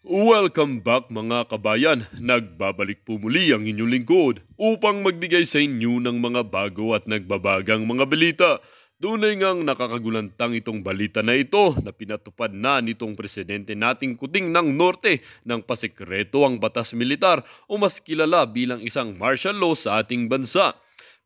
Welcome back mga kabayan! Nagbabalik po muli ang inyong lingkod upang magbigay sa inyo ng mga bago at nagbabagang mga balita. Tunay ngang nakakagulantang itong balita na ito na pinatupad na nitong presidente nating kuting ng norte ng pasikreto ang batas militar o mas kilala bilang isang martial law sa ating bansa.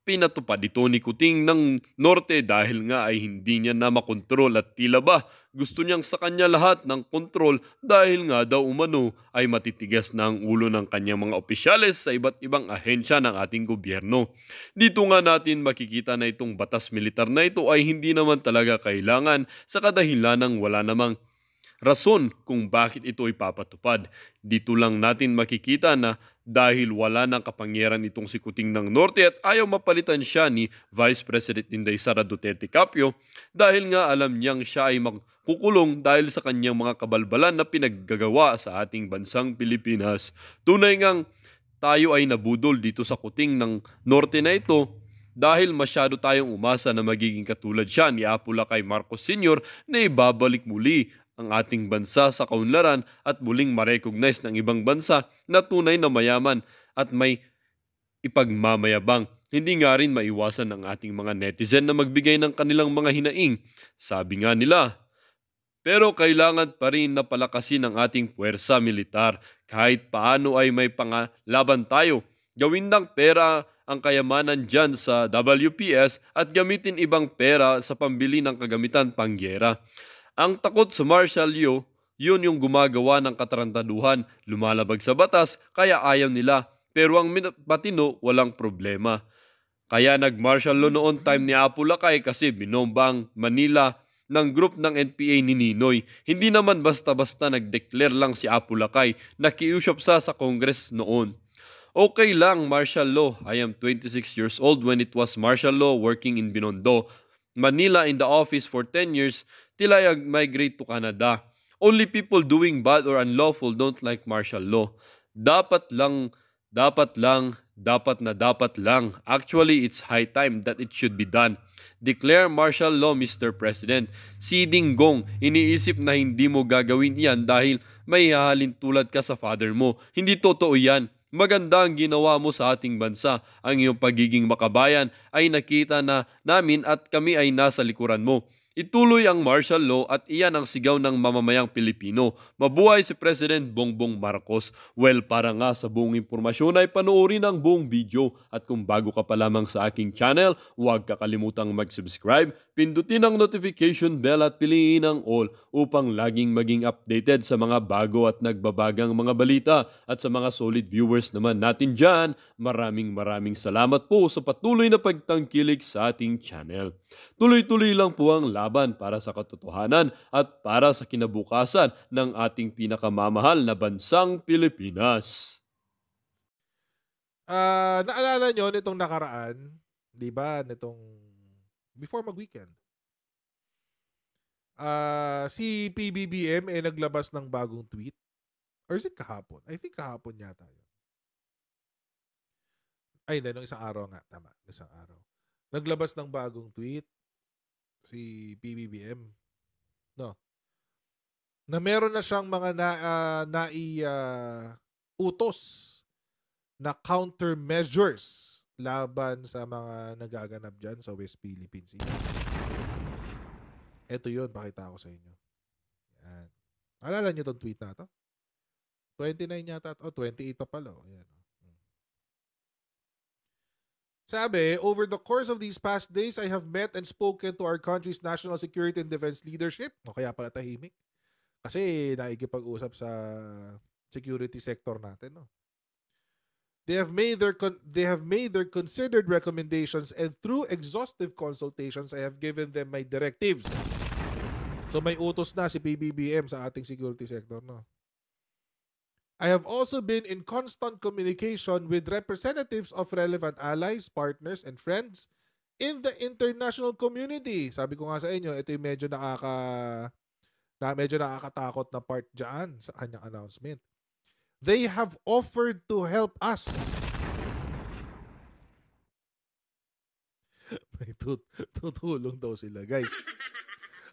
Pinatupad ito ni Kuting ng Norte dahil nga ay hindi niya na makontrol at tila ba gusto niyang sa kanya lahat ng kontrol dahil nga daw umano ay matitigas na ang ulo ng kanyang mga opisyales sa iba't ibang ahensya ng ating gobyerno. Dito nga natin makikita na itong batas militar na ito ay hindi naman talaga kailangan sa kadahilan ng wala namang rason kung bakit ito ipapatupad. Dito lang natin makikita na dahil wala ng kapangyarihan itong si Kuting ng Norte at ayaw mapalitan siya ni Vice President Inday Sara Duterte Capio dahil nga alam niyang siya ay magkukulong dahil sa kanyang mga kabalbalan na pinaggagawa sa ating bansang Pilipinas. Tunay ngang tayo ay nabudol dito sa Kuting ng Norte na ito dahil masyado tayong umasa na magiging katulad siya ni Apula Marcos Sr. na ibabalik muli ang ating bansa sa kaunlaran at muling marecognize ng ibang bansa na tunay na mayaman at may ipagmamayabang. Hindi nga rin maiwasan ng ating mga netizen na magbigay ng kanilang mga hinaing. Sabi nga nila, pero kailangan pa rin na palakasin ang ating puwersa militar. Kahit paano ay may pangalaban tayo. Gawin ng pera ang kayamanan dyan sa WPS at gamitin ibang pera sa pambili ng kagamitan panggera. Ang takot sa martial law, yun yung gumagawa ng katarantaduhan, lumalabag sa batas, kaya ayaw nila. Pero ang matino, walang problema. Kaya nag-martial law noon time ni Apo Lakay kasi binombang Manila ng group ng NPA ni Ninoy. Hindi naman basta-basta nag-declare lang si Apo Lakay, nakiusap sa sa Congress noon. Okay lang, martial law. I am 26 years old when it was martial law working in Binondo, Manila in the office for 10 years till I migrate to Canada. Only people doing bad or unlawful don't like martial law. Dapat lang, dapat lang, dapat na dapat lang. Actually, it's high time that it should be done. Declare martial law, Mr. President. Si Dinggong, iniisip na hindi mo gagawin yan dahil may hahalin tulad ka sa father mo. Hindi totoo yan. Maganda ang ginawa mo sa ating bansa. Ang iyong pagiging makabayan ay nakita na namin at kami ay nasa likuran mo. Ituloy ang martial law at iyan ang sigaw ng mamamayang Pilipino. Mabuhay si President Bongbong Marcos. Well, para nga sa buong impormasyon ay panoorin ang buong video. At kung bago ka pa lamang sa aking channel, huwag kakalimutang mag-subscribe, pindutin ang notification bell at piliin ang all upang laging maging updated sa mga bago at nagbabagang mga balita. At sa mga solid viewers naman natin dyan, maraming maraming salamat po sa patuloy na pagtangkilik sa ating channel. Tuloy-tuloy lang po ang laban para sa katotohanan at para sa kinabukasan ng ating pinakamamahal na bansang Pilipinas. Uh, naalala nyo nitong nakaraan, di ba, nitong before mag-weekend, uh, si PBBM eh naglabas ng bagong tweet. Or is it kahapon? I think kahapon yata yun. Ay, hindi, nung isang araw nga. Tama, isang araw. Naglabas ng bagong tweet si PBBM. No. Na meron na siyang mga na, uh, nai uh, utos na countermeasures laban sa mga nagaganap diyan sa West Philippine Sea. Ito 'yon, pakita ko sa inyo. Ayun. Alala niyo tong tweet na to? 29 yata, o oh, 28 pa pala. Oh. Yan. Oh. Sabi, over the course of these past days, I have met and spoken to our country's national security and defense leadership. No, kaya pala tahimik. Kasi naikipag-usap sa security sector natin, no. They have made their they have made their considered recommendations and through exhaustive consultations I have given them my directives. So may utos na si PBBM sa ating security sector, no. I have also been in constant communication with representatives of relevant allies, partners, and friends in the international community. Sabi ko nga sa inyo, ito yung medyo nakaka na medyo nakakatakot na part diyan sa kanyang announcement. They have offered to help us. May tut tutulong daw sila, guys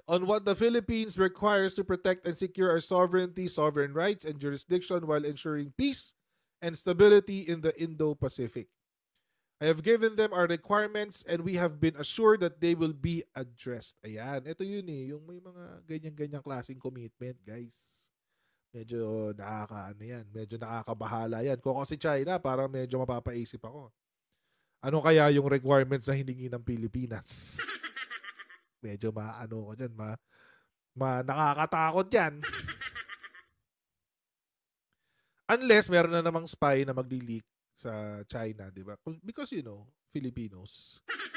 on what the Philippines requires to protect and secure our sovereignty, sovereign rights, and jurisdiction while ensuring peace and stability in the Indo Pacific. I have given them our requirements and we have been assured that they will be addressed. Ayan, ito yun eh, yung may mga ganyan-ganyang klaseng commitment, guys. Medyo nakaka, ano yan, medyo nakakabahala yan. Kung ako si China, parang medyo mapapaisip ako. Ano kaya yung requirements na hiningi ng Pilipinas? medyo maano ko dyan, ma, ma nakakatakot yan. Unless meron na namang spy na magli-leak sa China, di ba? Because you know, Filipinos.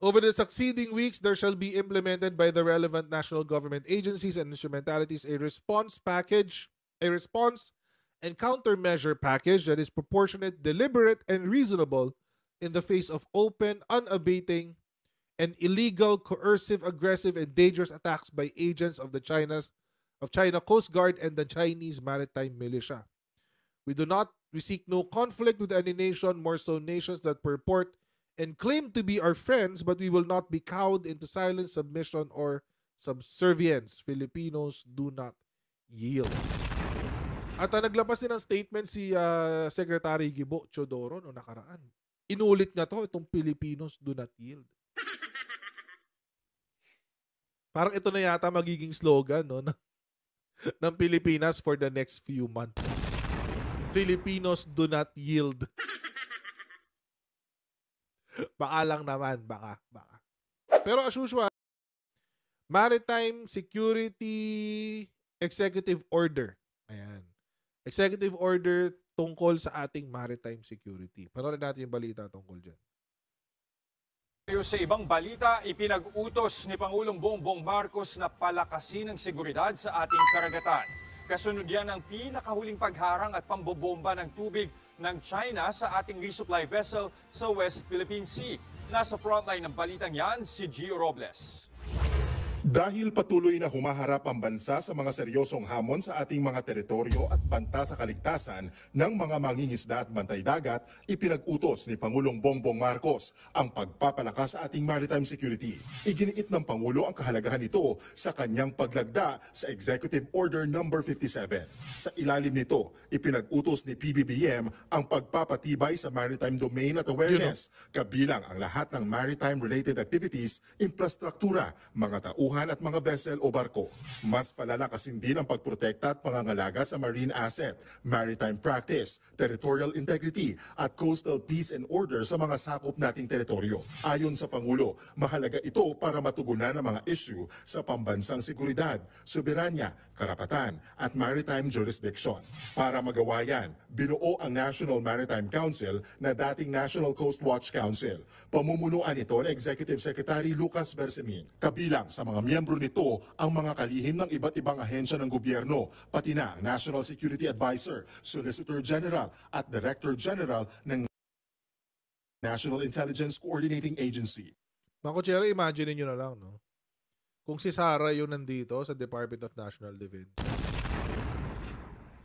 Over the succeeding weeks, there shall be implemented by the relevant national government agencies and instrumentalities a response package, a response and countermeasure package that is proportionate, deliberate, and reasonable in the face of open, unabating and illegal, coercive, aggressive, and dangerous attacks by agents of the China's of China Coast Guard and the Chinese Maritime Militia. We do not we seek no conflict with any nation, more so nations that purport and claim to be our friends, but we will not be cowed into silence, submission, or subservience. Filipinos do not yield. At uh, naglabas din ng statement si uh, Secretary Gibo Chodoro no nakaraan. Inulit niya to, itong Filipinos do not yield. Parang ito na yata magiging slogan no, ng, ng Pilipinas for the next few months. Filipinos do not yield. baka lang naman, baka, baka. Pero as usual, Maritime Security Executive Order. Ayan. Executive Order tungkol sa ating maritime security. Panorin natin yung balita tungkol dyan. Tayo sa ibang balita, ipinag-utos ni Pangulong Bongbong Marcos na palakasin ang seguridad sa ating karagatan. Kasunod yan ang pinakahuling pagharang at pambobomba ng tubig ng China sa ating resupply vessel sa West Philippine Sea. Nasa frontline ng balitang yan, si Gio Robles. Dahil patuloy na humaharap ang bansa sa mga seryosong hamon sa ating mga teritoryo at banta sa kaligtasan ng mga mangingisda at bantay dagat, ipinag-utos ni Pangulong Bongbong Marcos ang pagpapalakas sa ating maritime security. Iginiit ng Pangulo ang kahalagahan nito sa kanyang paglagda sa Executive Order No. 57. Sa ilalim nito, ipinag-utos ni PBBM ang pagpapatibay sa maritime domain at awareness, kabilang ang lahat ng maritime-related activities, infrastruktura, mga tauhan, sasakyan at mga vessel o barko. Mas palalakasin din ang pagprotekta at pangangalaga sa marine asset, maritime practice, territorial integrity at coastal peace and order sa mga sakop nating teritoryo. Ayon sa Pangulo, mahalaga ito para matugunan ang mga issue sa pambansang seguridad, soberanya, karapatan at maritime jurisdiction. Para magawa yan, binuo ang National Maritime Council na dating National Coast Watch Council. Pamumunuan ito ng Executive Secretary Lucas Bersemin, kabilang sa mga miyembro nito ang mga kalihim ng iba't ibang ahensya ng gobyerno, pati na ang National Security Advisor, Solicitor General at Director General ng National Intelligence Coordinating Agency. Mako Cherry, imagine niyo na lang, no? Kung si Sara yung nandito sa Department of National Defense,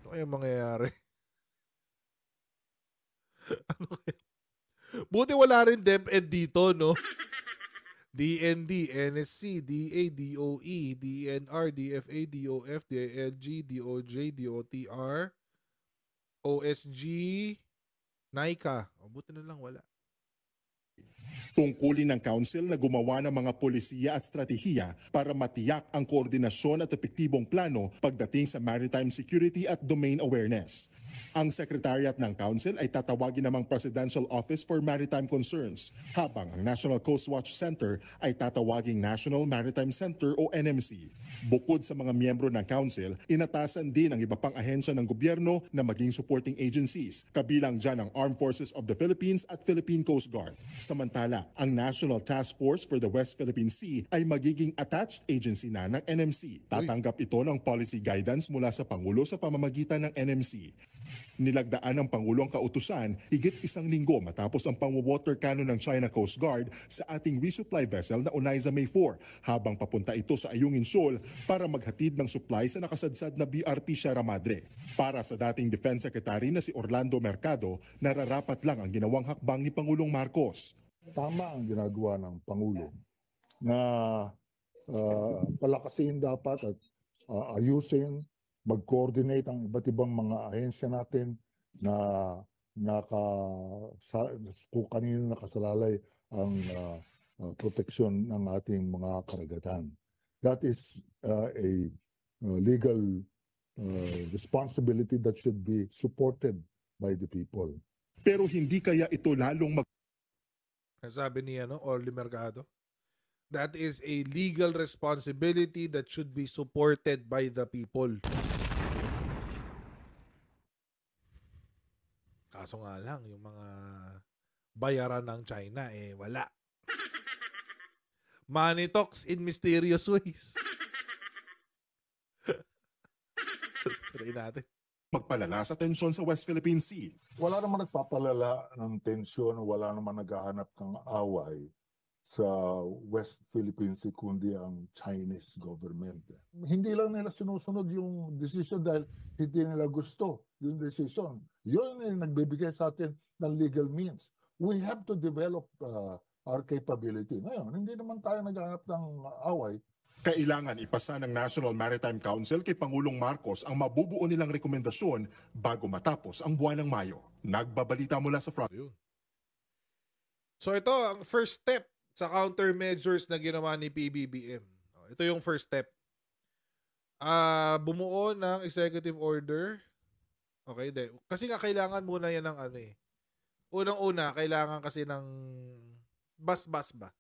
ano kaya mangyayari? ano kaya? Buti wala rin DepEd dito, no? DND, NSC, DA, DOE, DNR, DFA, DOF, DILG, DOJ, DOTR, OSG, NICA. O, buti na lang wala. Tungkulin ng Council na gumawa ng mga polisiya at strategiya para matiyak ang koordinasyon at epektibong plano pagdating sa maritime security at domain awareness. Ang Secretariat ng Council ay tatawagin namang Presidential Office for Maritime Concerns, habang ang National Coast Watch Center ay tatawaging National Maritime Center o NMC. Bukod sa mga miyembro ng Council, inatasan din ang iba pang ahensya ng gobyerno na maging supporting agencies, kabilang dyan ang Armed Forces of the Philippines at Philippine Coast Guard. Samantala, Samantala, ang National Task Force for the West Philippine Sea ay magiging attached agency na ng NMC. Tatanggap ito ng policy guidance mula sa Pangulo sa pamamagitan ng NMC. Nilagdaan ng Pangulo ang kautusan higit isang linggo matapos ang pangwawater cannon ng China Coast Guard sa ating resupply vessel na Unaiza May 4 habang papunta ito sa Ayungin Shoal para maghatid ng supply sa nakasadsad na BRP Sierra Madre. Para sa dating Defense Secretary na si Orlando Mercado, nararapat lang ang ginawang hakbang ni Pangulong Marcos tama ang ginagawa ng Pangulo na uh, palakasin dapat at uh, ayusin, mag-coordinate ang iba't ibang mga ahensya natin na naka sa, kung kanino nakasalalay ang uh, uh, proteksyon ng ating mga karagatan. That is uh, a uh, legal uh, responsibility that should be supported by the people. Pero hindi kaya ito lalong mag sabi ni ano, Orly Mercado. That is a legal responsibility that should be supported by the people. Kaso nga lang, yung mga bayaran ng China, eh, wala. Money talks in mysterious ways. Try natin magpalala sa tensyon sa West Philippine Sea. Wala naman nagpapalala ng tensyon, wala naman naghahanap ng away sa West Philippine Sea kundi ang Chinese government. Hindi lang nila sinusunod yung decision dahil hindi nila gusto yung decision. Yun yung nagbibigay sa atin ng legal means. We have to develop uh, our capability. Ngayon, hindi naman tayo naghahanap ng away kailangan ipasa ng National Maritime Council kay Pangulong Marcos ang mabubuo nilang rekomendasyon bago matapos ang buwan ng Mayo. Nagbabalita mula sa front. So ito ang first step sa countermeasures na ginawa ni PBBM. Oh, ito yung first step. Uh, bumuo ng executive order. Okay, de. kasi nga kailangan muna yan ng ano eh. Unang-una, kailangan kasi ng bas-bas ba?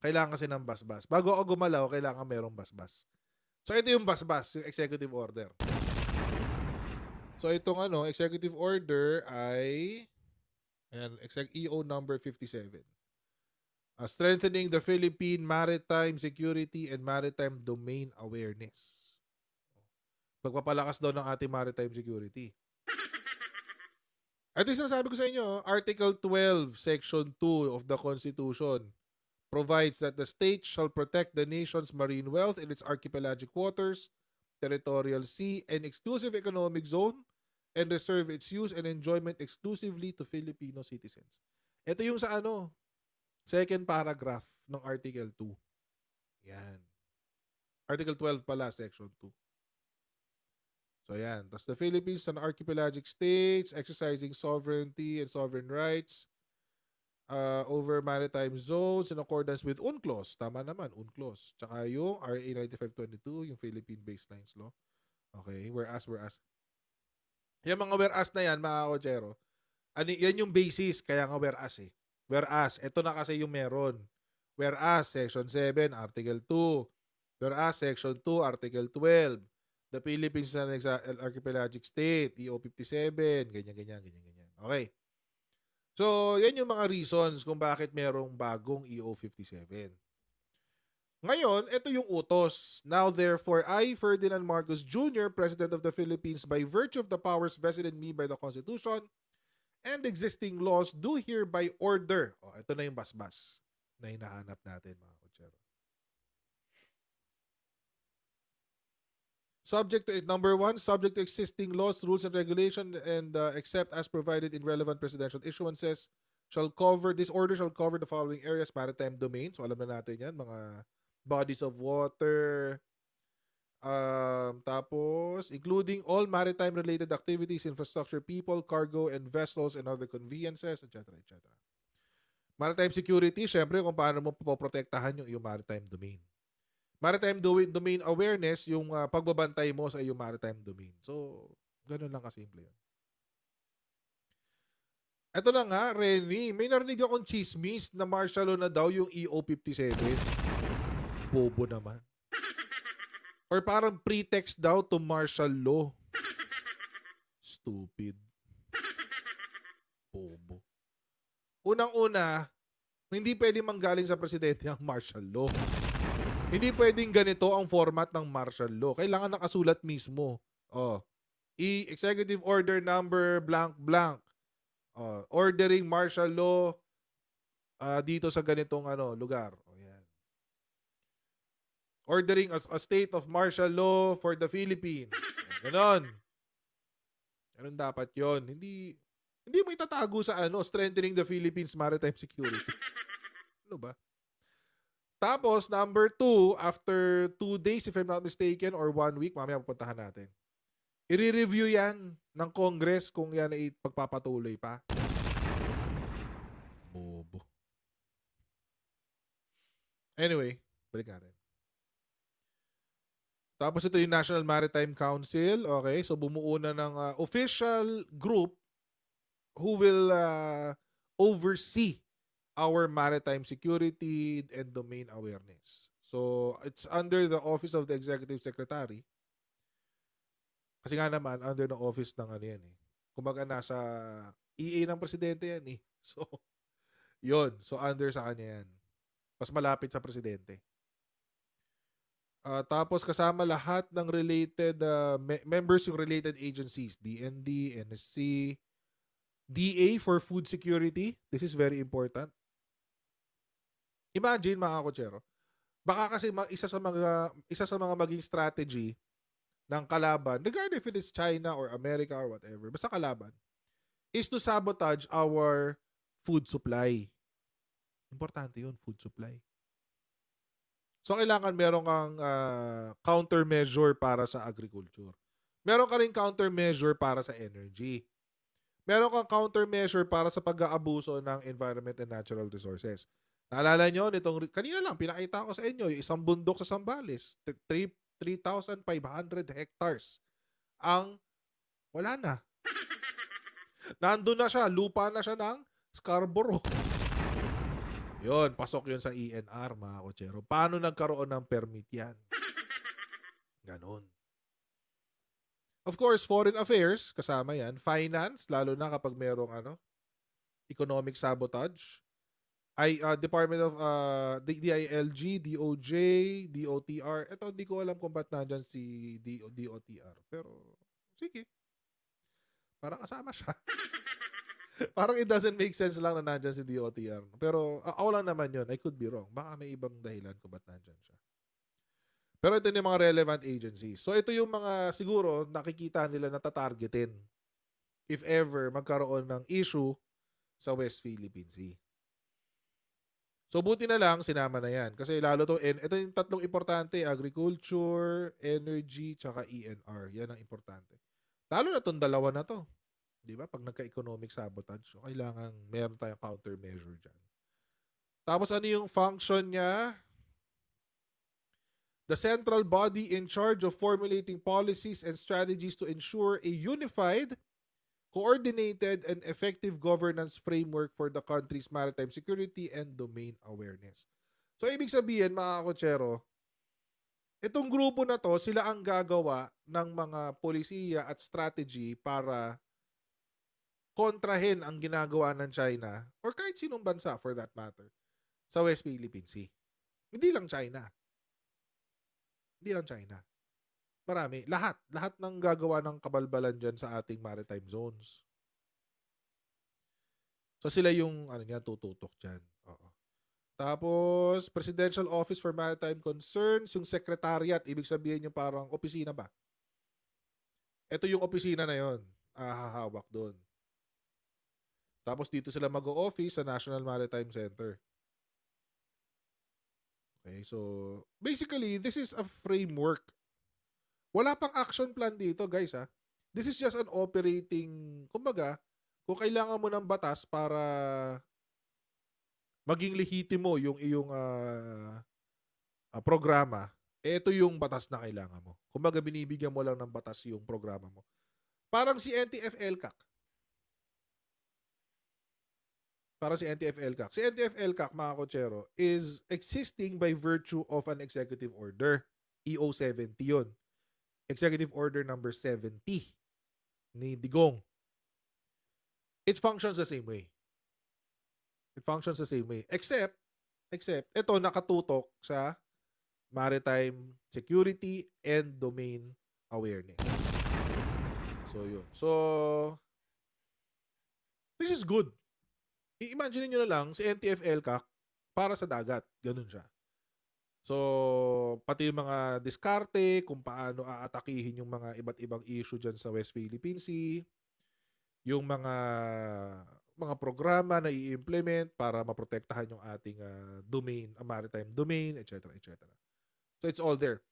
Kailangan kasi ng basbas. Bago ako gumalaw, kailangan merong basbas. So ito yung basbas, yung executive order. So itong ano, executive order ay and exec EO number 57. Uh, strengthening the Philippine maritime security and maritime domain awareness. Pagpapalakas daw ng ating maritime security. Ito yung sinasabi ko sa inyo, Article 12, Section 2 of the Constitution provides that the state shall protect the nation's marine wealth in its archipelagic waters, territorial sea, and exclusive economic zone, and reserve its use and enjoyment exclusively to Filipino citizens. Ito yung sa ano, second paragraph ng Article 2. Yan. Article 12 pala, Section 2. So yan. Tapos the Philippines an archipelagic states exercising sovereignty and sovereign rights uh, over maritime zones in accordance with UNCLOS. Tama naman, UNCLOS. Tsaka yung RA 9522, yung Philippine Baselines Law. Okay, whereas, whereas. Yung mga whereas na yan, mga kojero, ano, yan yung basis, kaya nga whereas eh. Whereas, ito na kasi yung meron. Whereas, Section 7, Article 2. Whereas, Section 2, Article 12. The Philippines is an archipelagic state, EO 57, ganyan, ganyan, ganyan, ganyan. Okay. So, yan yung mga reasons kung bakit merong bagong EO57. Ngayon, ito yung utos. Now therefore, I, Ferdinand Marcos Jr., President of the Philippines, by virtue of the powers vested in me by the Constitution and existing laws, do hereby order. oh, ito na yung basbas -bas na hinahanap natin, mga subject to number one subject to existing laws rules and regulation and uh, except as provided in relevant presidential issuances shall cover this order shall cover the following areas maritime domain so alam na natin yan mga bodies of water um, tapos including all maritime related activities infrastructure people cargo and vessels and other conveniences etc etc maritime security syempre kung paano mo poprotektahan yung, yung maritime domain maritime domain awareness, yung uh, pagbabantay mo sa iyong maritime domain. So, ganun lang kasimple yun. Ito na nga, Renny, may narinig akong chismis na martial law na daw yung EO57. Bobo naman. Or parang pretext daw to martial law. Stupid. Bobo. Unang-una, hindi pwede manggaling sa presidente ang martial law. Hindi pwedeng ganito ang format ng martial law. Kailangan nakasulat mismo. Oh. E executive order number blank blank. Oh, ordering martial law uh, dito sa ganitong ano lugar. Oh, yan. Ordering a, a state of martial law for the Philippines. Ganon. Ganon dapat yon. Hindi hindi mo itatago sa ano, strengthening the Philippines maritime security. Ano ba? Tapos, number two, after two days, if I'm not mistaken, or one week, mamaya pupuntahan natin. I-review yan ng Congress kung yan ay pagpapatuloy pa. Bobo. Anyway, balik natin. Tapos ito yung National Maritime Council. Okay, so bumuo na ng uh, official group who will uh, oversee our maritime security and domain awareness. So, it's under the office of the executive secretary. Kasi nga naman, under the office ng ano yan eh. Kumbaga nasa EA ng presidente yan eh. So, yon So, under sa kanya yan. Mas malapit sa presidente. Uh, tapos kasama lahat ng related uh, me- members yung related agencies, DND, NSC, DA for food security. This is very important. Imagine mga kochero. Baka kasi mag, isa sa mga isa sa mga maging strategy ng kalaban, regardless if it is China or America or whatever, basta kalaban, is to sabotage our food supply. Importante yun, food supply. So, kailangan meron kang uh, countermeasure para sa agriculture. Meron ka rin countermeasure para sa energy. Meron kang countermeasure para sa pag-aabuso ng environment and natural resources. Naalala nyo, nitong, kanina lang, pinakita ko sa inyo, yung isang bundok sa Sambales, 3,500 hectares. Ang, wala na. Nandun na siya, lupa na siya ng Scarborough. yon pasok yon sa ENR, mga kotsero. Paano nagkaroon ng permit yan? Ganon. Of course, foreign affairs, kasama yan. Finance, lalo na kapag merong ano, economic sabotage I, uh, Department of uh, DILG, DOJ, DOTR. Ito, hindi ko alam kung ba't nandyan si DOTR. Pero, sige. Parang kasama siya. Parang it doesn't make sense lang na nandyan si DOTR. Pero uh, ako lang naman yon I could be wrong. Baka may ibang dahilan kung ba't nandyan siya. Pero ito yung mga relevant agencies. So ito yung mga siguro nakikita nila na tatargetin if ever magkaroon ng issue sa West Philippine Sea. So buti na lang sinama na 'yan kasi lalo to and ito yung tatlong importante, agriculture, energy, tsaka ENR. Yan ang importante. Talo na tong dalawa na to. 'Di ba? Pag nagka-economic sabotage, so kailangan meron tayong countermeasure diyan. Tapos ano yung function niya? The central body in charge of formulating policies and strategies to ensure a unified coordinated and effective governance framework for the country's maritime security and domain awareness. So, ibig sabihin, mga kotsero, itong grupo na to, sila ang gagawa ng mga polisiya at strategy para kontrahin ang ginagawa ng China or kahit sinong bansa for that matter sa West Philippine Sea. Hindi lang China. Hindi lang China. Marami. Lahat. Lahat ng gagawa ng kabalbalan dyan sa ating maritime zones. So sila yung ano niya, tututok dyan. Oo. Tapos, Presidential Office for Maritime Concerns, yung Secretariat, ibig sabihin yung parang opisina ba? Ito yung opisina na yon ah, hahawak doon. Tapos dito sila mag-o-office sa National Maritime Center. Okay, so basically, this is a framework wala pang action plan dito, guys, ha? Ah. This is just an operating, kumbaga, kung kailangan mo ng batas para maging mo yung iyong uh, uh, programa, eh, ito yung batas na kailangan mo. Kumbaga, binibigyan mo lang ng batas yung programa mo. Parang si NTF LCAC. Parang si NTF LCAC. Si NTF LCAC, mga kotsero, is existing by virtue of an executive order. EO70 yun. Executive Order Number 70 ni Digong. It functions the same way. It functions the same way. Except, except, ito nakatutok sa maritime security and domain awareness. So, yun. So, this is good. I-imagine nyo na lang si NTF-ELCAC, para sa dagat. Ganun siya. So, pati yung mga diskarte, kung paano aatakihin yung mga iba't ibang issue dyan sa West Philippine Sea, yung mga mga programa na i-implement para maprotektahan yung ating uh, domain, uh, maritime domain, etc. etc. So, it's all there.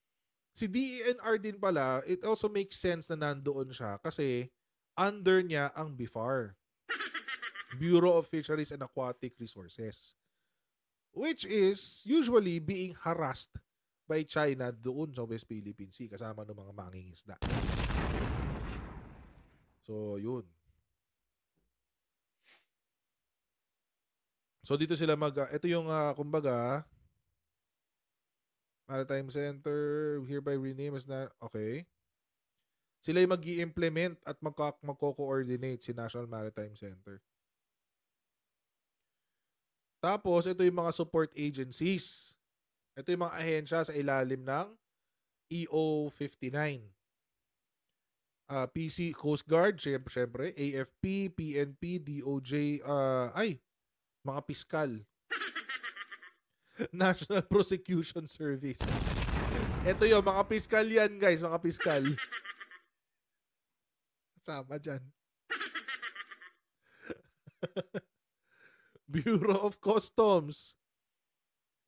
Si DENR din pala, it also makes sense na nandoon siya kasi under niya ang BIFAR, Bureau of Fisheries and Aquatic Resources which is usually being harassed by China doon sa West Philippine Sea kasama ng mga mangingisda. So, yun. So, dito sila mag... Ah, ito yung, uh, kumbaga, Maritime Center, hereby renamed as na... Okay. Sila yung mag implement at magko-coordinate si National Maritime Center. Tapos, ito yung mga support agencies. Ito yung mga ahensya sa ilalim ng EO59. Uh, PC Coast Guard, syempre, AFP, PNP, DOJ, uh, ah, ay, mga piskal. National Prosecution Service. Ito yung mga piskal yan, guys, mga piskal. Kasama dyan. Bureau of Customs,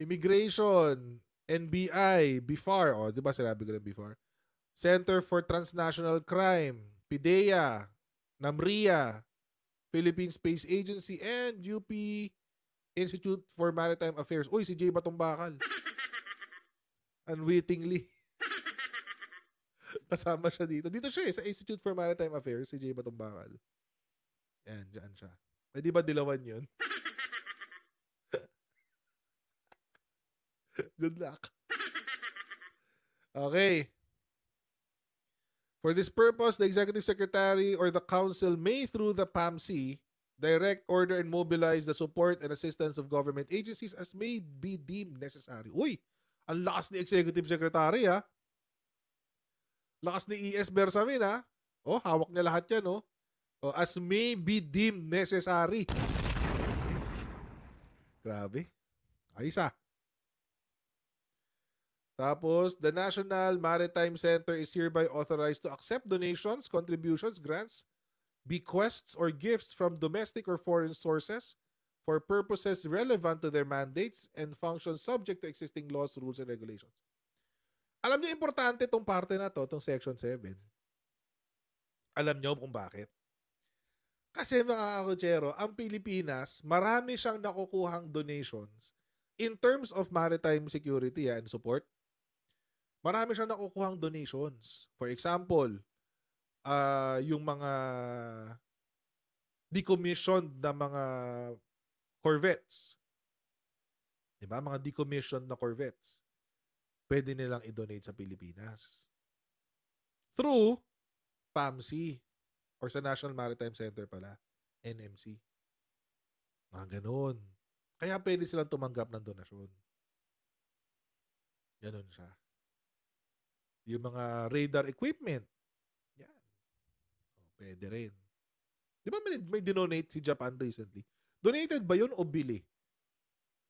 Immigration, NBI, BIFAR, o, oh, di ba sinabi ko na BIFAR? Center for Transnational Crime, PIDEA, NAMRIA, Philippine Space Agency, and UP Institute for Maritime Affairs. Uy, si Jay Batong Unwittingly. Kasama siya dito. Dito siya eh, sa Institute for Maritime Affairs, si Jay Batong Bakal. Yan, dyan siya. Eh, di ba dilawan yun? Good luck. Okay. For this purpose, the executive secretary or the council may, through the PAMC, direct, order, and mobilize the support and assistance of government agencies as may be deemed necessary. Uy, ang lakas ni executive secretary, ha? Ah. Lakas ni ES Bersamin, ha? Ah. Oh, hawak niya lahat yan, oh. oh as may be deemed necessary. Grabe. Ayos, ha? Ah. Tapos, the National Maritime Center is hereby authorized to accept donations, contributions, grants, bequests, or gifts from domestic or foreign sources for purposes relevant to their mandates and functions subject to existing laws, rules, and regulations. Alam niyo, importante itong parte na to, itong Section 7. Alam niyo kung bakit? Kasi mga kakutsero, ang Pilipinas, marami siyang nakukuhang donations in terms of maritime security and support marami siyang nakukuhang donations. For example, uh, yung mga decommissioned na mga corvettes. 'Di ba? Mga decommissioned na corvettes. Pwede nilang i-donate sa Pilipinas. Through PAMSI or sa National Maritime Center pala, NMC. Mga ganun. Kaya pwede silang tumanggap ng donasyon. Ganun siya. Yung mga radar equipment. Yan. O, oh, pwede rin. Di ba may, may donate si Japan recently? Donated ba yun o bili?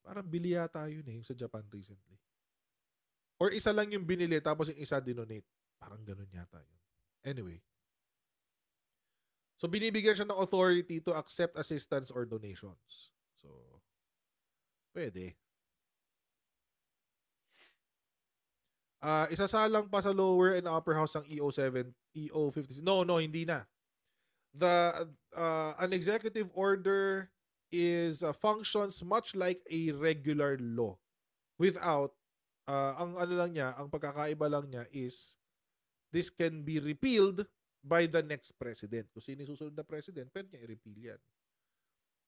Parang bili yata yun eh, yung sa Japan recently. Or isa lang yung binili tapos yung isa dinonate. Parang ganun yata yun. Anyway. So binibigyan siya ng authority to accept assistance or donations. So, pwede. Uh, isasalang pa sa lower and upper house ang EO7, EO56. No, no, hindi na. The uh, an executive order is uh, functions much like a regular law without uh, ang ano lang niya, ang pagkakaiba lang niya is this can be repealed by the next president. Kung sino susunod na president, pwede niya i-repeal yan.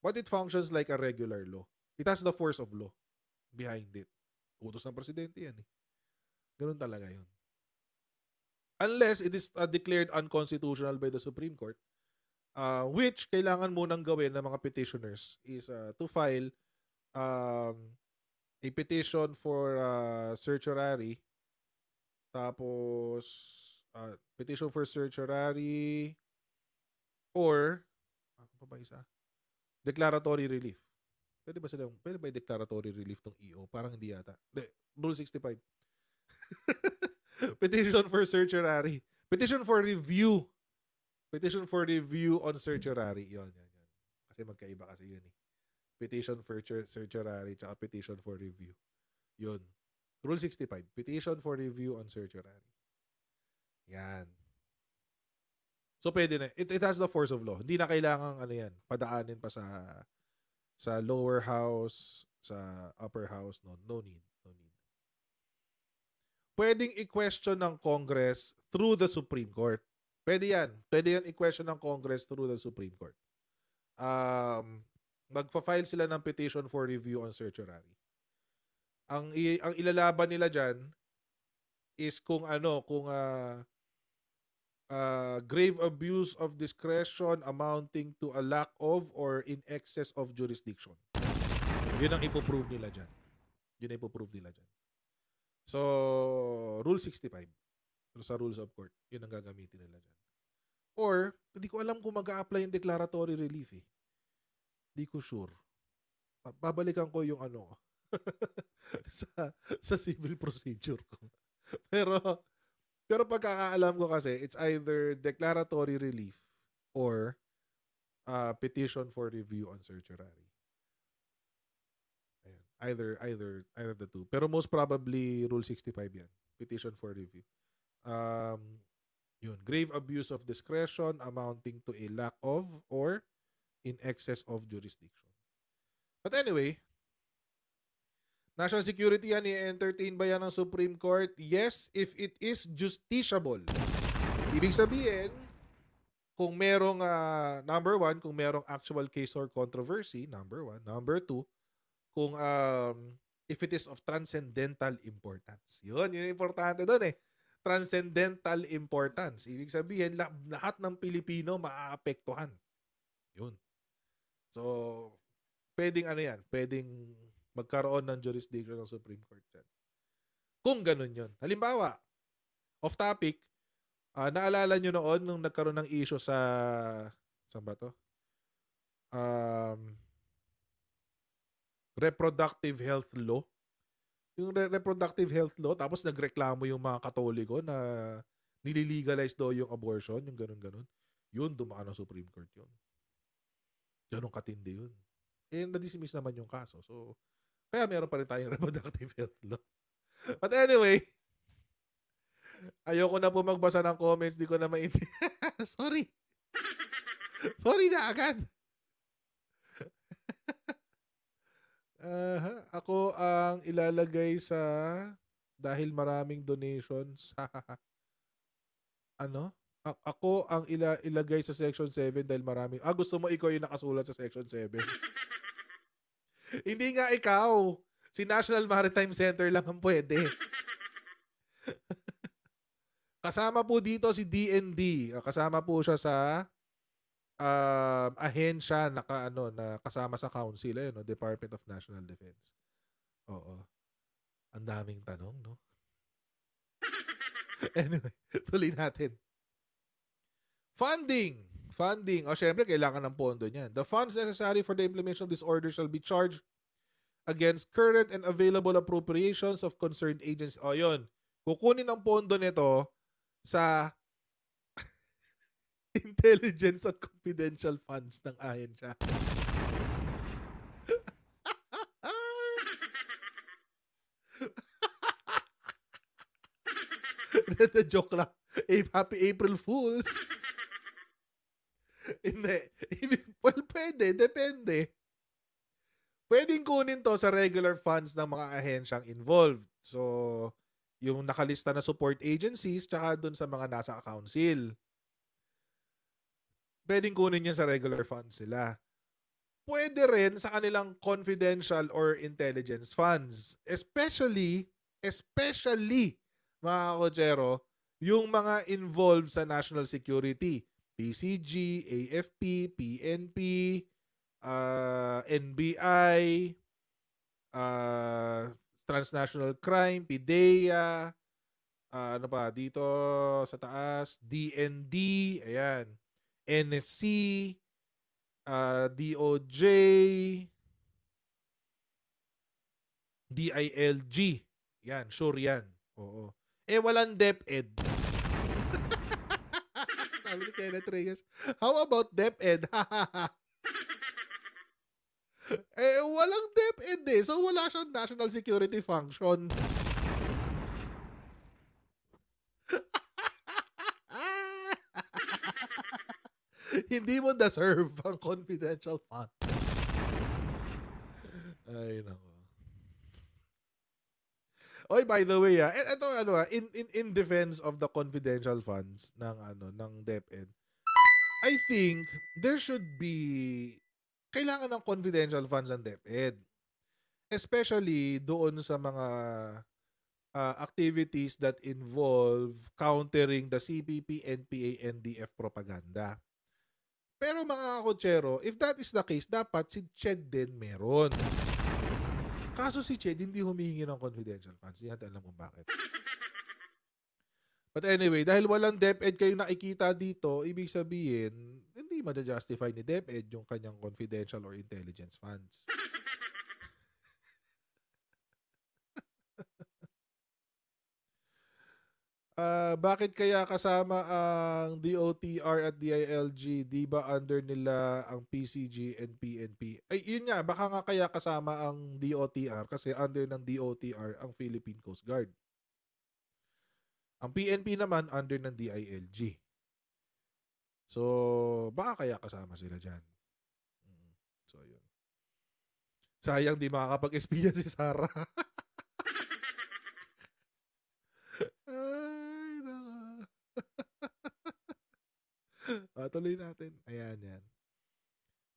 But it functions like a regular law. It has the force of law behind it. Utos ng presidente yan eh. Ganun talaga yun. Unless it is uh, declared unconstitutional by the Supreme Court, uh, which kailangan munang gawin ng mga petitioners is uh, to file um, a petition for uh, certiorari tapos uh, petition for certiorari or ano pa ba isa? Declaratory relief. Pwede ba silang, pwede ba declaratory relief tong EO? Parang hindi yata. De, Rule 65. Petition for certiorari. Petition for review. Petition for review on certiorari. Yun, yun, yun. Kasi magkaiba kasi yun eh. Petition for certiorari tsaka petition for review. Yun. Rule 65. Petition for review on certiorari. Yan. So pwede na. It, it has the force of law. Hindi na kailangan ano yan, padaanin pa sa sa lower house, sa upper house, no, no need pwedeng i-question ng Congress through the Supreme Court. Pwede yan. Pwede yan i-question ng Congress through the Supreme Court. Um, magpa-file sila ng petition for review on certiorari. Ang, ang ilalaban nila dyan is kung ano, kung uh, uh, grave abuse of discretion amounting to a lack of or in excess of jurisdiction. Yun ang ipoprove nila dyan. Yun ang ipoprove nila dyan. So, Rule 65. So, sa rules of court, yun ang gagamitin nila dyan. Or, hindi ko alam kung mag apply yung declaratory relief eh. Hindi ko sure. Babalikan ko yung ano sa, sa civil procedure ko. pero, pero pagkakaalam ko kasi, it's either declaratory relief or uh, petition for review on certiorari. Either, either, either of the two. Pero most probably, Rule 65 yan. Petition for review. Um, yun, grave abuse of discretion amounting to a lack of or in excess of jurisdiction. But anyway, national security yan, i-entertain ba yan ng Supreme Court? Yes, if it is justiciable. Ibig sabihin, kung merong, uh, number one, kung merong actual case or controversy, number one. Number two, kung um, if it is of transcendental importance. Yun, yun importante doon eh. Transcendental importance. Ibig sabihin, lahat ng Pilipino maaapektuhan. Yun. So, pwedeng ano yan, pwedeng magkaroon ng jurisdiction ng Supreme Court yan. Kung ganun yun. Halimbawa, off topic, uh, naalala nyo noon nung nagkaroon ng issue sa, saan ba to? Um, reproductive health law. Yung re- reproductive health law, tapos nagreklamo yung mga katoliko na nililegalize daw yung abortion, yung ganun-ganun. Yun, dumaan ng Supreme Court yun. Ganun katindi yun. Eh, na-dismiss naman yung kaso. So, kaya meron pa rin tayong reproductive health law. But anyway, ayoko na po magbasa ng comments, di ko na maintindihan. Sorry. Sorry na agad. Uh, ako ang ilalagay sa dahil maraming donations sa ano? A- ako ang ila- ilagay sa section 7 dahil maraming. Ah, gusto mo ikaw yung nakasulat sa section 7. Hindi nga ikaw. Si National Maritime Center lang ang pwede. Kasama po dito si DND. Ah, kasama po siya sa uh, ahensya naka ano, na kasama sa council, eh, no? Department of National Defense. Oo. Ang daming tanong, no? anyway, tuloy natin. Funding. Funding. O, syempre, kailangan ng pondo niyan. The funds necessary for the implementation of this order shall be charged against current and available appropriations of concerned agencies. O, yun. Kukunin ang pondo nito sa intelligence at confidential funds ng ayan siya. the joke lang. Happy April Fools. Hindi. well, pwede. Depende. Pwedeng kunin to sa regular funds ng mga ahensyang involved. So, yung nakalista na support agencies tsaka dun sa mga nasa council pwedeng kunin niya sa regular funds sila. Pwede rin sa kanilang confidential or intelligence funds. Especially, especially, mga kochero, yung mga involved sa national security. PCG, AFP, PNP, uh, ah, NBI, uh, ah, Transnational Crime, PIDEA, uh, ah, ano pa, dito sa taas, DND, ayan. NSC, uh, DOJ, DILG. Yan, sure yan. Oo. Eh, walang DepEd. Sabi ni Kenneth Reyes, how about DepEd? eh, walang DepEd eh. So, wala siyang national security function. Hindi mo deserve ang confidential fund. Ay, nako. Oy, by the way, ah, ito e, ano ah, in, in in defense of the confidential funds ng ano ng DepEd. I think there should be kailangan ng confidential funds ng DepEd. Especially doon sa mga uh, activities that involve countering the CPP, NPA, NDF propaganda. Pero mga kotsero, if that is the case, dapat si Ched din meron. Kaso si Ched hindi humihingi ng confidential funds. Hindi natin alam kung bakit. But anyway, dahil walang DepEd kayo nakikita dito, ibig sabihin, hindi madajustify ni DepEd yung kanyang confidential or intelligence funds. Ah, bakit kaya kasama ang DOTR at DILG, di ba under nila ang PCG and PNP? Ay, yun nga, baka nga kaya kasama ang DOTR kasi under ng DOTR ang Philippine Coast Guard. Ang PNP naman under ng DILG. So, baka kaya kasama sila dyan. Mm, so, yun. Sayang di makakapag-espiya si Sarah. uh, tuloy natin. Ayan, yan.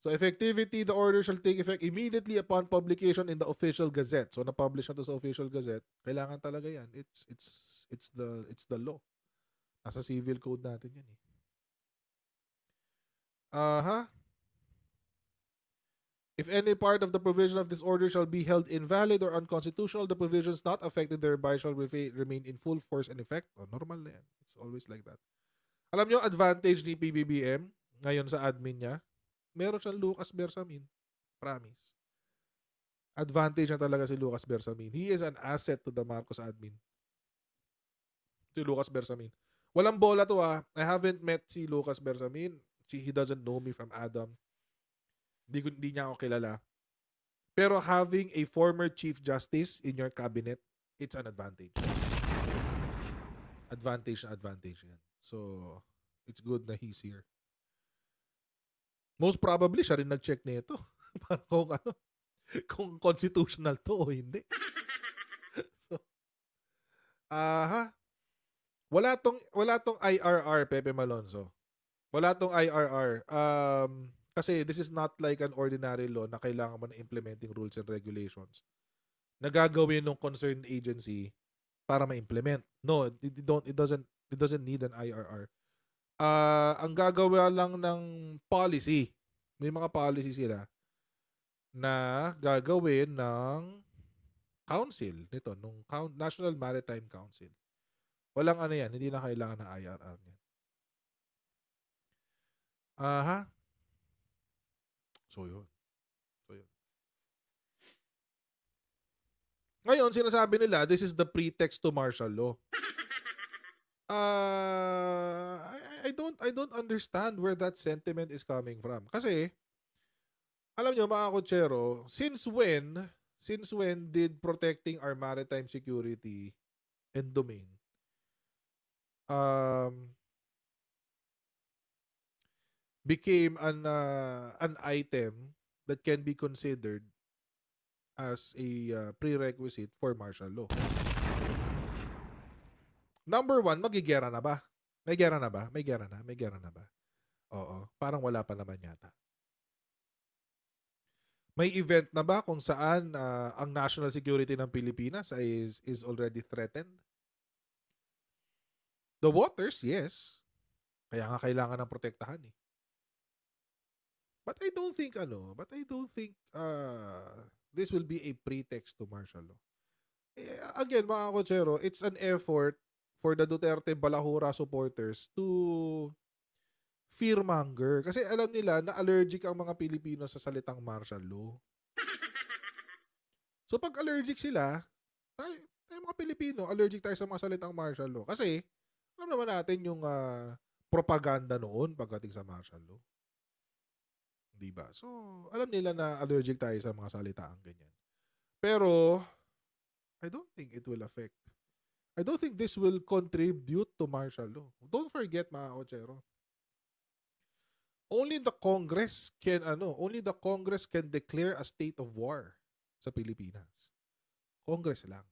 So effectivity, the order shall take effect immediately upon publication in the official gazette. So na-publish na sa official gazette. Kailangan talaga yan. It's, it's, it's, the, it's the law. Nasa civil code natin yan eh. Aha. Uh-huh. If any part of the provision of this order shall be held invalid or unconstitutional, the provisions not affected thereby shall remain in full force and effect. Oh, normal na yan. It's always like that. Alam niyo advantage ni PBBM ngayon sa admin niya, meron siyang Lucas Bersamin. Promise. Advantage na talaga si Lucas Bersamin. He is an asset to the Marcos admin. Si Lucas Bersamin. Walang bola to ah. I haven't met si Lucas Bersamin. He doesn't know me from Adam. Hindi, ko, hindi niya ako kilala. Pero having a former Chief Justice in your cabinet, it's an advantage. Advantage na advantage yan. So, it's good na he's here. Most probably, siya rin nag-check nito. Para kung ano, kung constitutional to o hindi. so, aha. wala tong, wala tong IRR, Pepe Malonzo. Wala tong IRR. Um, kasi this is not like an ordinary law na kailangan mo na implementing rules and regulations na ng concerned agency para ma-implement. No, it don't it doesn't It doesn't need an IRR. Uh, ah, ang gagawa lang ng policy, may mga policy sila na gagawin ng council nito, nung National Maritime Council. Walang ano yan, hindi na kailangan ng IRR niyan. Aha. So yun. So yun. Ngayon, sinasabi nila, this is the pretext to martial law uh, I, I don't I don't understand where that sentiment is coming from. Kasi alam nyo mga kutsero, since when since when did protecting our maritime security and domain um became an uh, an item that can be considered as a uh, prerequisite for martial law. Number one, magigera na ba? May gera na ba? May gera na? May gera na ba? Oo. Parang wala pa naman yata. May event na ba kung saan uh, ang national security ng Pilipinas is, is already threatened? The waters, yes. Kaya nga kailangan ng protektahan eh. But I don't think ano, but I don't think uh, this will be a pretext to martial law. Eh, again, mga kotsero, it's an effort for the Duterte Balahura supporters to fearmonger. Kasi alam nila na allergic ang mga Pilipino sa salitang martial law. So pag allergic sila, tayo, tayo mga Pilipino, allergic tayo sa mga salitang martial law. Kasi alam naman natin yung uh, propaganda noon pagdating sa martial law. 'Di ba? So, alam nila na allergic tayo sa mga salita ang ganyan. Pero I don't think it will affect I don't think this will contribute to martial law. Don't forget, mga Ochero. Only the Congress can, ano, only the Congress can declare a state of war sa Pilipinas. Congress lang.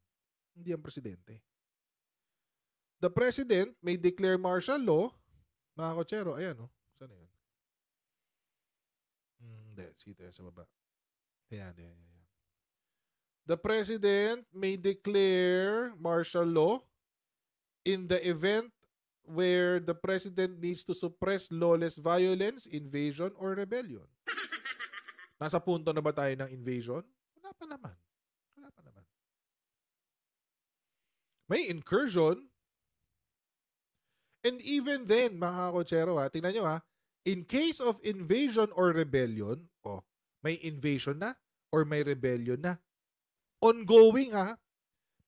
Hindi ang presidente. The president may declare martial law. Mga Ochero, ayan, oh. Saan na yun? Hmm, hindi, hmm, dito yan sa baba. Ayan, ayan, ayan. The President may declare martial law in the event where the President needs to suppress lawless violence, invasion, or rebellion. Nasa punto na ba tayo ng invasion? Wala pa naman. Wala pa naman. May incursion. And even then, mga kotsero ha, tingnan nyo ha, in case of invasion or rebellion, oh, may invasion na or may rebellion na. Ongoing ha. Ah.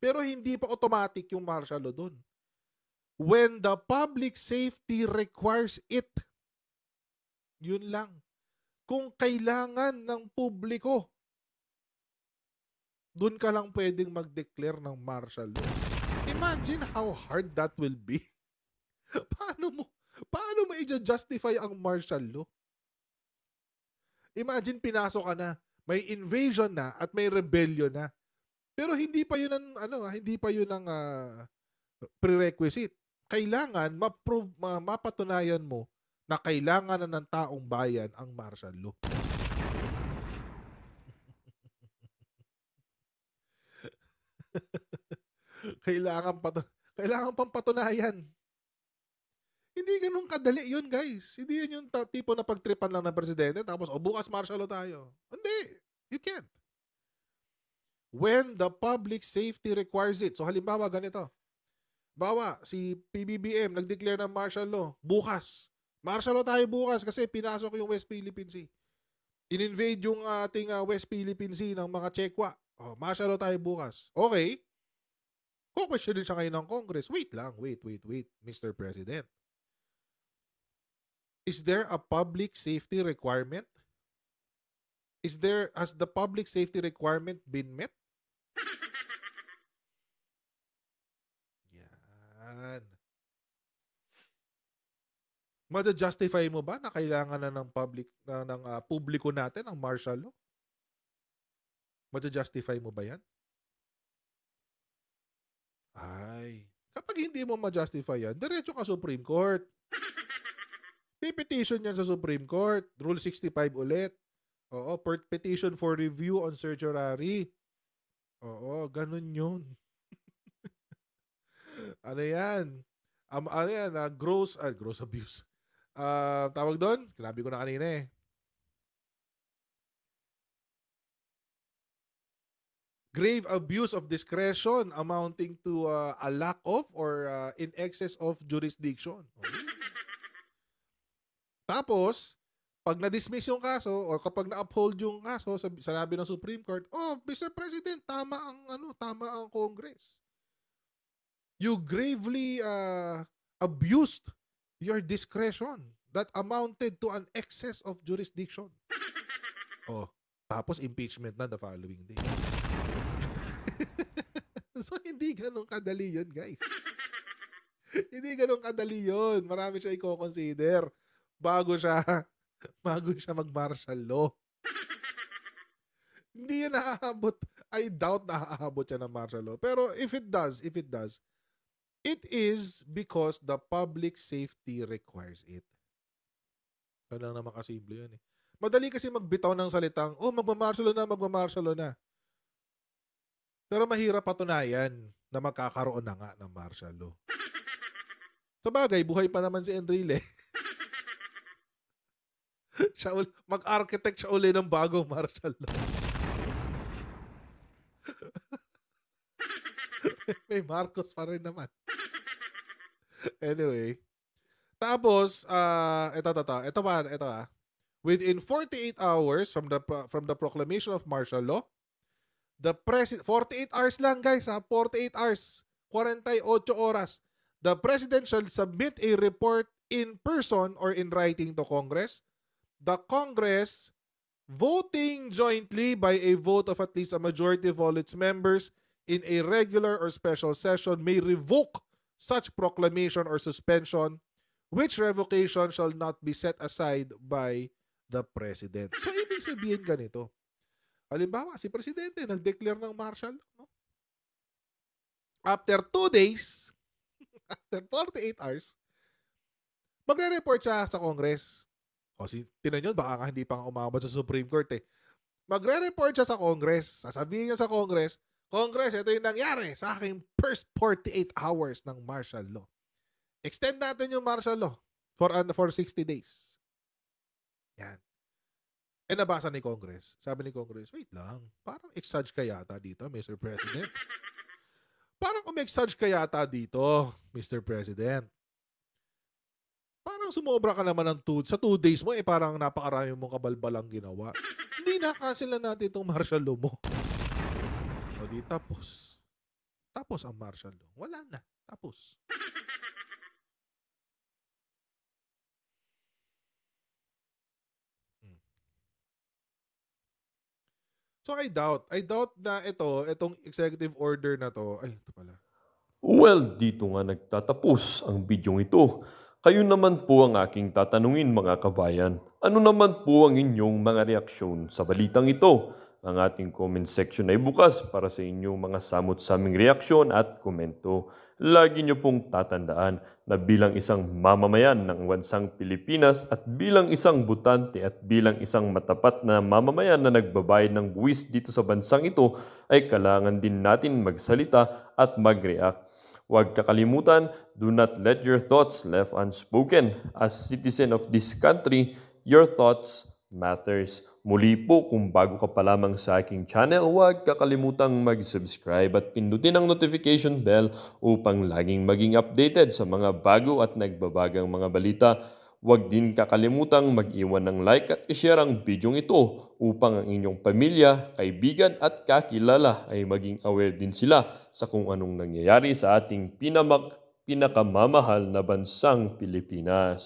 Pero hindi pa automatic yung martial law doon. When the public safety requires it. Yun lang. Kung kailangan ng publiko, doon ka lang pwedeng mag-declare ng martial law. Imagine how hard that will be. paano mo paano mo i-justify ang martial law? Imagine pinasok ka na, may invasion na at may rebellion na. Pero hindi pa 'yun ang ano, ah, hindi pa 'yun ang uh, prerequisite. Kailangan ma-prove, ma- mapatunayan mo na kailangan na ng taong bayan ang martial law. kailangan pa kailangan pang patunayan. Hindi ganun kadali yun, guys. Hindi yun yung tipo na pagtripan lang ng presidente tapos, o oh, bukas martial law tayo. Hindi. You can't when the public safety requires it. So halimbawa ganito. Bawa, si PBBM nag-declare ng martial law bukas. Martial law tayo bukas kasi pinasok yung West Philippine Sea. In-invade yung ating ah, West Philippine Sea ng mga Chekwa. Oh, martial law tayo bukas. Okay. Kukwestiyonin siya ngayon ng Congress. Wait lang, wait, wait, wait, Mr. President. Is there a public safety requirement? Is there, has the public safety requirement been met? Yan. Mada-justify mo ba na kailangan na ng public na ng uh, publiko natin ang martial law? Mada-justify mo ba 'yan? Ay, kapag hindi mo ma-justify 'yan, diretso ka Supreme Court. Petition 'yan sa Supreme Court, Rule 65 ulit. Oo, petition for review on certiorari. Oo, ganun yun. ano yan? Um, ano yan? Uh, gross, uh, gross abuse. Uh, tawag doon? Sinabi ko na kanina eh. Grave abuse of discretion amounting to uh, a lack of or uh, in excess of jurisdiction. Okay. Oh. Tapos, pag na-dismiss yung kaso o kapag na-uphold yung kaso sa sanabi ng Supreme Court, oh, Mr. President, tama ang ano, tama ang Congress. You gravely uh, abused your discretion that amounted to an excess of jurisdiction. oh, tapos impeachment na the following day. so hindi ganun kadali yun, guys. hindi ganun kadali yun. Marami siya i-consider bago siya bago siya mag-martial law. Hindi yan nakahabot. I doubt nakahabot siya ng martial law. Pero if it does, if it does, it is because the public safety requires it. Kaya lang naman kasimple yun eh. Madali kasi magbitaw ng salitang, oh, magmamarsalo na, magmamarsalo na. Pero mahirap patunayan na magkakaroon na nga ng martial law. Sa bagay, buhay pa naman si Enrile. siya uli, mag-architect siya uli ng bagong martial law. May Marcos pa rin naman. anyway. Tapos, uh, ah, ito, ito, ito. Ito pa, ito ah. Within 48 hours from the from the proclamation of martial law, the president 48 hours lang guys, ha? 48 hours, 48 oras. The president shall submit a report in person or in writing to Congress the Congress voting jointly by a vote of at least a majority of all its members in a regular or special session may revoke such proclamation or suspension which revocation shall not be set aside by the president. So ibig sabihin ganito. Halimbawa, si presidente nag-declare ng martial law. No? After two days, after 48 hours, magre-report siya sa Congress o si, tinan nyo, baka hindi pa umabot sa Supreme Court eh. Magre-report siya sa Congress, sasabihin niya sa Congress, Congress, ito yung nangyari sa aking first 48 hours ng martial law. Extend natin yung martial law for, uh, for 60 days. Yan. E nabasa ni Congress. Sabi ni Congress, wait lang, parang ex-judge ka yata dito, Mr. President. parang um judge ka yata dito, Mr. President parang sumobra ka naman ng two, sa two days mo, eh parang napakarami mong kabalbalang ginawa. Hindi na, cancel na natin itong martial law mo. O di, tapos. Tapos ang martial law. Wala na. Tapos. Hmm. So I doubt, I doubt na ito, itong executive order na to, ay, ito pala. Well, dito nga nagtatapos ang bidyong ito. Kayo naman po ang aking tatanungin mga kabayan. Ano naman po ang inyong mga reaksyon sa balitang ito? Ang ating comment section ay bukas para sa inyong mga samot saming reaksyon at komento. Lagi niyo pong tatandaan na bilang isang mamamayan ng wansang Pilipinas at bilang isang butante at bilang isang matapat na mamamayan na nagbabayad ng buwis dito sa bansang ito ay kailangan din natin magsalita at mag-react Huwag kakalimutan, do not let your thoughts left unspoken. As citizen of this country, your thoughts matters. Muli po, kung bago ka pa lamang sa aking channel, huwag kakalimutang mag-subscribe at pindutin ang notification bell upang laging maging updated sa mga bago at nagbabagang mga balita. Huwag din kakalimutang mag-iwan ng like at ishare ang bidyong ito upang ang inyong pamilya, kaibigan at kakilala ay maging aware din sila sa kung anong nangyayari sa ating pinamak pinakamamahal na bansang Pilipinas.